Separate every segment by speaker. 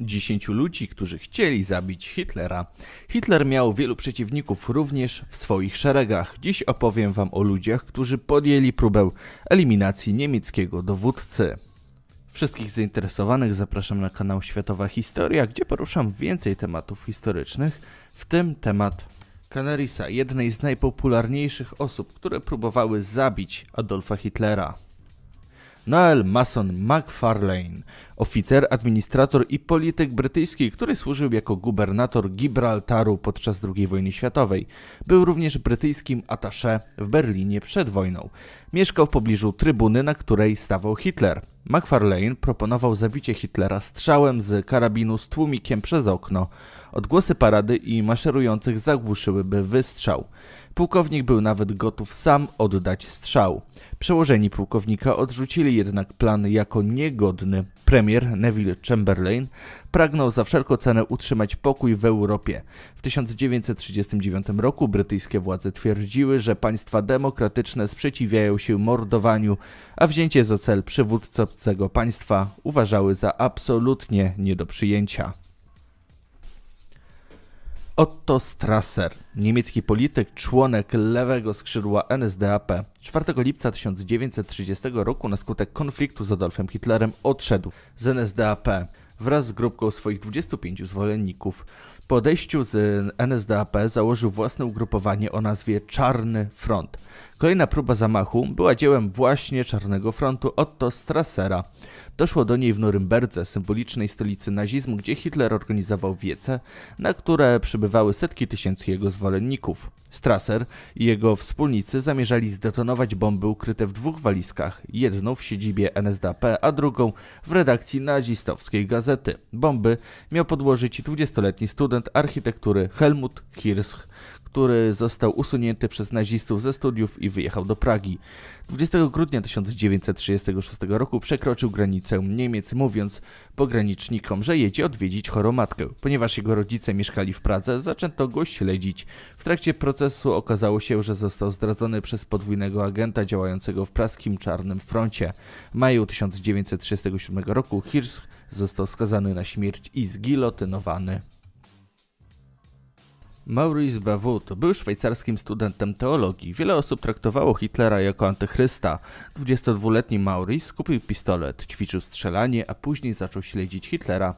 Speaker 1: dziesięciu ludzi, którzy chcieli zabić Hitlera. Hitler miał wielu przeciwników również w swoich szeregach. Dziś opowiem wam o ludziach, którzy podjęli próbę eliminacji niemieckiego dowódcy. Wszystkich zainteresowanych zapraszam na kanał Światowa Historia, gdzie poruszam więcej tematów historycznych, w tym temat Canarisa, jednej z najpopularniejszych osób, które próbowały zabić Adolfa Hitlera. Noel Mason McFarlane, oficer, administrator i polityk brytyjski, który służył jako gubernator Gibraltaru podczas II wojny światowej. Był również brytyjskim attaché w Berlinie przed wojną. Mieszkał w pobliżu trybuny, na której stawał Hitler. McFarlane proponował zabicie Hitlera strzałem z karabinu z tłumikiem przez okno. Odgłosy parady i maszerujących zagłuszyłyby wystrzał. Pułkownik był nawet gotów sam oddać strzał. Przełożeni pułkownika odrzucili jednak plan jako niegodny Premier Neville Chamberlain pragnął za wszelką cenę utrzymać pokój w Europie. W 1939 roku brytyjskie władze twierdziły, że państwa demokratyczne sprzeciwiają się mordowaniu, a wzięcie za cel przywódcy obcego państwa uważały za absolutnie nie do przyjęcia. Otto Strasser, niemiecki polityk, członek lewego skrzydła NSDAP, 4 lipca 1930 roku na skutek konfliktu z Adolfem Hitlerem odszedł z NSDAP wraz z grupką swoich 25 zwolenników. Po odejściu z NSDAP założył własne ugrupowanie o nazwie Czarny Front, Kolejna próba zamachu była dziełem właśnie Czarnego Frontu Otto Strassera. Doszło do niej w Norymberdze, symbolicznej stolicy nazizmu, gdzie Hitler organizował wiece, na które przybywały setki tysięcy jego zwolenników. Strasser i jego wspólnicy zamierzali zdetonować bomby ukryte w dwóch walizkach, jedną w siedzibie NSDAP, a drugą w redakcji nazistowskiej gazety. Bomby miał podłożyć 20-letni student architektury Helmut Hirsch, który został usunięty przez nazistów ze studiów i wyjechał do Pragi. 20 grudnia 1936 roku przekroczył granicę Niemiec, mówiąc pogranicznikom, że jedzie odwiedzić chorą matkę. Ponieważ jego rodzice mieszkali w Pradze, zaczęto go śledzić. W trakcie procesu okazało się, że został zdradzony przez podwójnego agenta działającego w praskim Czarnym Froncie. W maju 1937 roku Hirsch został skazany na śmierć i zgilotynowany. Maurice Bavout był szwajcarskim studentem teologii. Wiele osób traktowało Hitlera jako antychrysta. 22-letni Maurice kupił pistolet, ćwiczył strzelanie, a później zaczął śledzić Hitlera.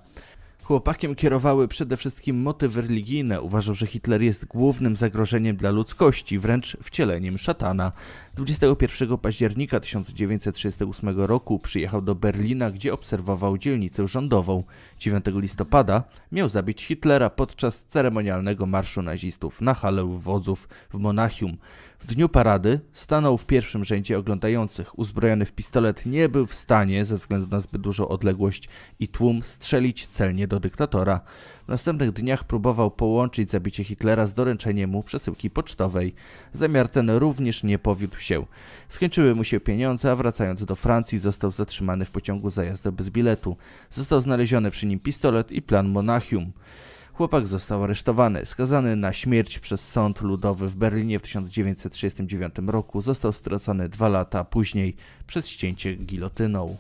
Speaker 1: Chłopakiem kierowały przede wszystkim motywy religijne. Uważał, że Hitler jest głównym zagrożeniem dla ludzkości, wręcz wcieleniem szatana. 21 października 1938 roku przyjechał do Berlina, gdzie obserwował dzielnicę rządową. 9 listopada miał zabić Hitlera podczas ceremonialnego marszu nazistów na halę wodzów w Monachium. W dniu parady stanął w pierwszym rzędzie oglądających. Uzbrojony w pistolet nie był w stanie, ze względu na zbyt dużą odległość i tłum, strzelić celnie do dyktatora. W następnych dniach próbował połączyć zabicie Hitlera z doręczeniem mu przesyłki pocztowej. Zamiar ten również nie powiódł się. Skończyły mu się pieniądze, a wracając do Francji został zatrzymany w pociągu zajazdu bez biletu. Został znaleziony przy nim pistolet i plan Monachium. Chłopak został aresztowany. Skazany na śmierć przez Sąd Ludowy w Berlinie w 1939 roku, został stracony dwa lata później przez ścięcie gilotyną.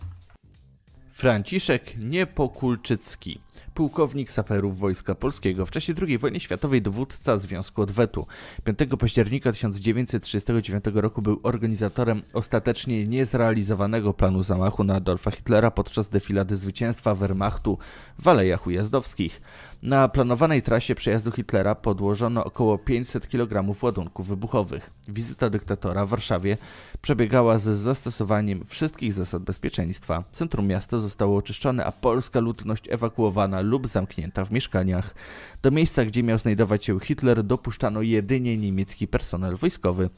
Speaker 1: Franciszek Niepokulczycki pułkownik saperów Wojska Polskiego, w czasie II wojny światowej dowódca Związku Odwetu. 5 października 1939 roku był organizatorem ostatecznie niezrealizowanego planu zamachu na Adolfa Hitlera podczas defilady zwycięstwa Wehrmachtu w Alejach Ujazdowskich. Na planowanej trasie przejazdu Hitlera podłożono około 500 kg ładunków wybuchowych. Wizyta dyktatora w Warszawie przebiegała z zastosowaniem wszystkich zasad bezpieczeństwa. Centrum miasta zostało oczyszczone, a polska ludność ewakuowana lub zamknięta w mieszkaniach. Do miejsca, gdzie miał znajdować się Hitler, dopuszczano jedynie niemiecki personel wojskowy.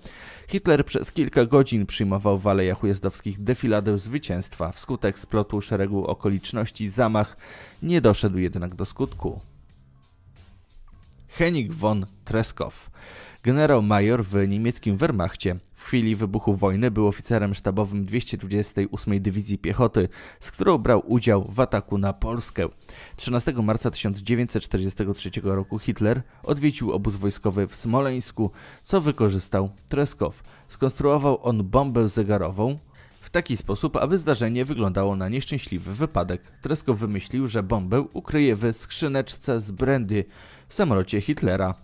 Speaker 1: Hitler przez kilka godzin przyjmował w alejach ujazdowskich defiladę zwycięstwa. Wskutek splotu szeregu okoliczności zamach nie doszedł jednak do skutku. Henik von Treskow Generał major w niemieckim Wehrmachcie. W chwili wybuchu wojny był oficerem sztabowym 228 Dywizji Piechoty, z którą brał udział w ataku na Polskę. 13 marca 1943 roku Hitler odwiedził obóz wojskowy w Smoleńsku, co wykorzystał Treskow. Skonstruował on bombę zegarową, w taki sposób, aby zdarzenie wyglądało na nieszczęśliwy wypadek. Treskow wymyślił, że bombę ukryje w skrzyneczce z brandy w samolocie Hitlera.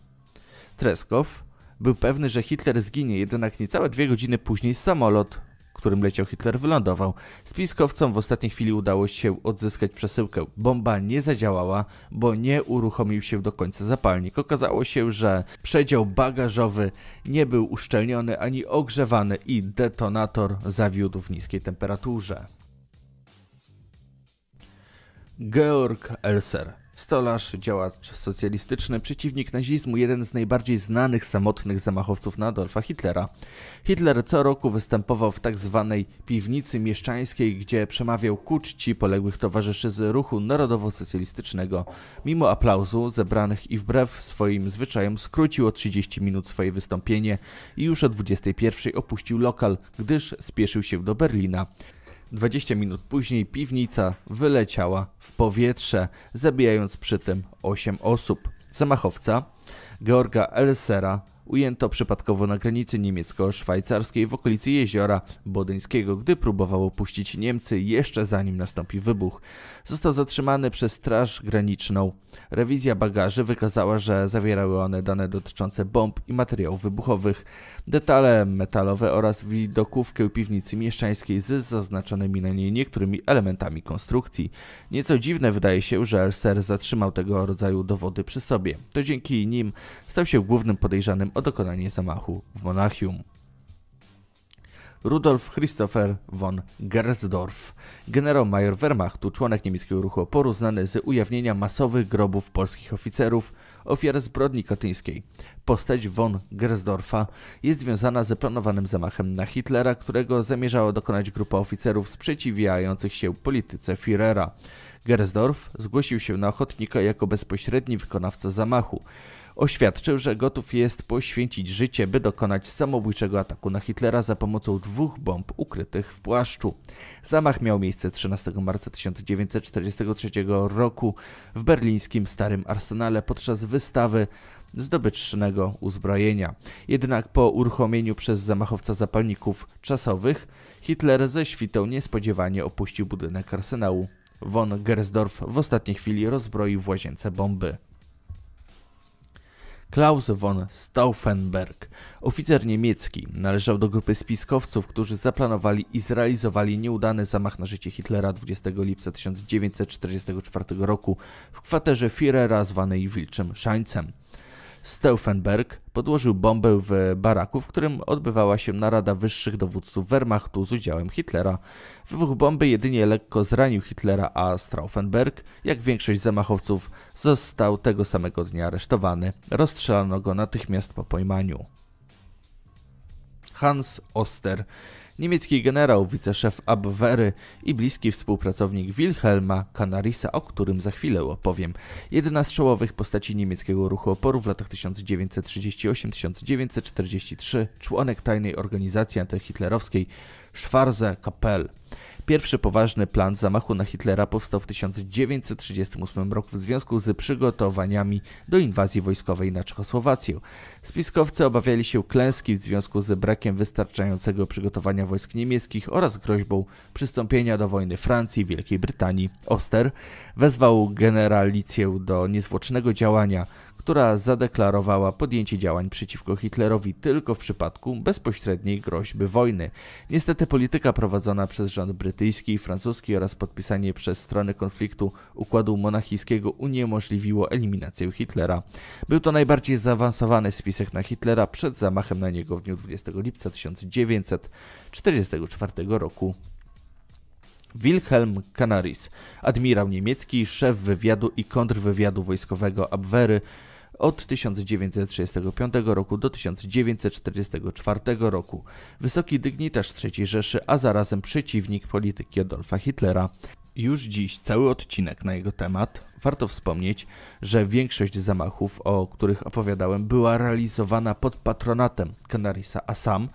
Speaker 1: Treskow był pewny, że Hitler zginie, jednak niecałe dwie godziny później samolot, którym leciał Hitler, wylądował. Spiskowcom w ostatniej chwili udało się odzyskać przesyłkę. Bomba nie zadziałała, bo nie uruchomił się do końca zapalnik. Okazało się, że przedział bagażowy nie był uszczelniony ani ogrzewany i detonator zawiódł w niskiej temperaturze. Georg Elser Stolarz, działacz socjalistyczny, przeciwnik nazizmu, jeden z najbardziej znanych samotnych zamachowców na Adolfa Hitlera. Hitler co roku występował w tak zwanej piwnicy mieszczańskiej, gdzie przemawiał ku czci poległych towarzyszy z ruchu narodowo-socjalistycznego. Mimo aplauzu zebranych i wbrew swoim zwyczajom skrócił o 30 minut swoje wystąpienie i już o 21 opuścił lokal, gdyż spieszył się do Berlina. 20 minut później piwnica wyleciała w powietrze, zabijając przy tym 8 osób. Zamachowca Georga Elsera ujęto przypadkowo na granicy niemiecko-szwajcarskiej w okolicy jeziora Bodyńskiego, gdy próbował opuścić Niemcy jeszcze zanim nastąpił wybuch. Został zatrzymany przez Straż Graniczną. Rewizja bagaży wykazała, że zawierały one dane dotyczące bomb i materiałów wybuchowych, detale metalowe oraz widokówkę piwnicy mieszczańskiej z zaznaczonymi na niej niektórymi elementami konstrukcji. Nieco dziwne wydaje się, że Elser zatrzymał tego rodzaju dowody przy sobie. To dzięki nim stał się głównym podejrzanym o dokonanie zamachu w Monachium. Rudolf Christopher von Gersdorf, generał-major Wehrmachtu, członek niemieckiego ruchu oporu, znany z ujawnienia masowych grobów polskich oficerów, ofiar zbrodni katyńskiej. Postać von Gersdorfa jest związana z planowanym zamachem na Hitlera, którego zamierzała dokonać grupa oficerów sprzeciwiających się polityce Führera. Gersdorf zgłosił się na ochotnika jako bezpośredni wykonawca zamachu. Oświadczył, że gotów jest poświęcić życie, by dokonać samobójczego ataku na Hitlera za pomocą dwóch bomb ukrytych w płaszczu. Zamach miał miejsce 13 marca 1943 roku w berlińskim Starym Arsenale podczas wystawy zdobycznego uzbrojenia. Jednak po uruchomieniu przez zamachowca zapalników czasowych, Hitler ze świtą niespodziewanie opuścił budynek arsenału. Von Gersdorf w ostatniej chwili rozbroił w łazience bomby. Klaus von Stauffenberg, oficer niemiecki, należał do grupy spiskowców, którzy zaplanowali i zrealizowali nieudany zamach na życie Hitlera 20 lipca 1944 roku w kwaterze Führera zwanej Wilczym Szańcem. Stauffenberg podłożył bombę w baraku, w którym odbywała się narada wyższych dowódców Wehrmachtu z udziałem Hitlera. Wybuch bomby jedynie lekko zranił Hitlera, a Stauffenberg, jak większość zamachowców, został tego samego dnia aresztowany. Rozstrzelano go natychmiast po pojmaniu. Hans Oster niemiecki generał, wiceszef Abwehry i bliski współpracownik Wilhelma Canarisa, o którym za chwilę opowiem. Jedna z czołowych postaci niemieckiego ruchu oporu w latach 1938-1943, członek tajnej organizacji antyhitlerowskiej Schwarze Kapel. Pierwszy poważny plan zamachu na Hitlera powstał w 1938 roku w związku z przygotowaniami do inwazji wojskowej na Czechosłowację. Spiskowcy obawiali się klęski w związku z brakiem wystarczającego przygotowania wojsk niemieckich oraz groźbą przystąpienia do wojny Francji i Wielkiej Brytanii. Oster wezwał generalicję do niezwłocznego działania która zadeklarowała podjęcie działań przeciwko Hitlerowi tylko w przypadku bezpośredniej groźby wojny. Niestety polityka prowadzona przez rząd brytyjski i francuski oraz podpisanie przez strony konfliktu układu monachijskiego uniemożliwiło eliminację Hitlera. Był to najbardziej zaawansowany spisek na Hitlera przed zamachem na niego w dniu 20 lipca 1944 roku. Wilhelm Canaris, admirał niemiecki, szef wywiadu i kontrwywiadu wojskowego Abwehry, od 1935 roku do 1944 roku, wysoki dygnitarz III Rzeszy, a zarazem przeciwnik polityki Adolfa Hitlera. Już dziś cały odcinek na jego temat. Warto wspomnieć, że większość zamachów, o których opowiadałem, była realizowana pod patronatem Canarisa, a sam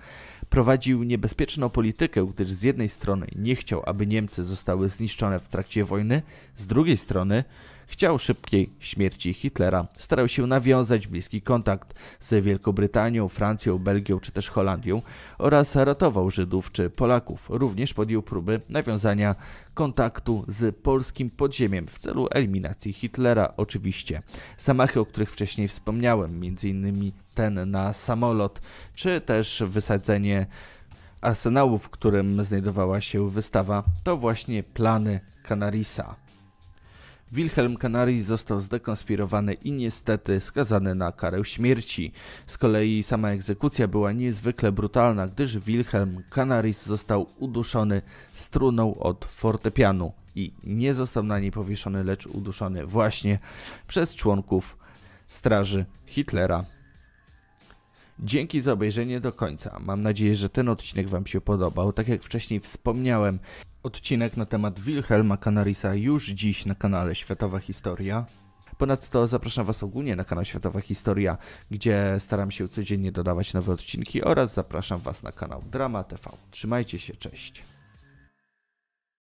Speaker 1: prowadził niebezpieczną politykę, gdyż z jednej strony nie chciał, aby Niemcy zostały zniszczone w trakcie wojny, z drugiej strony Chciał szybkiej śmierci Hitlera. Starał się nawiązać bliski kontakt z Wielką Brytanią, Francją, Belgią czy też Holandią oraz ratował Żydów czy Polaków. Również podjął próby nawiązania kontaktu z polskim podziemiem w celu eliminacji Hitlera oczywiście. Zamachy, o których wcześniej wspomniałem, m.in. ten na samolot, czy też wysadzenie arsenału, w którym znajdowała się wystawa, to właśnie plany Canarisa. Wilhelm Canaris został zdekonspirowany i niestety skazany na karę śmierci. Z kolei sama egzekucja była niezwykle brutalna, gdyż Wilhelm Canaris został uduszony struną od fortepianu i nie został na niej powieszony, lecz uduszony właśnie przez członków straży Hitlera. Dzięki za obejrzenie do końca. Mam nadzieję, że ten odcinek Wam się podobał. Tak jak wcześniej wspomniałem, Odcinek na temat Wilhelma Canarisa już dziś na kanale Światowa Historia. Ponadto zapraszam Was ogólnie na kanał Światowa Historia, gdzie staram się codziennie dodawać nowe odcinki oraz zapraszam Was na kanał Drama TV. Trzymajcie się, cześć!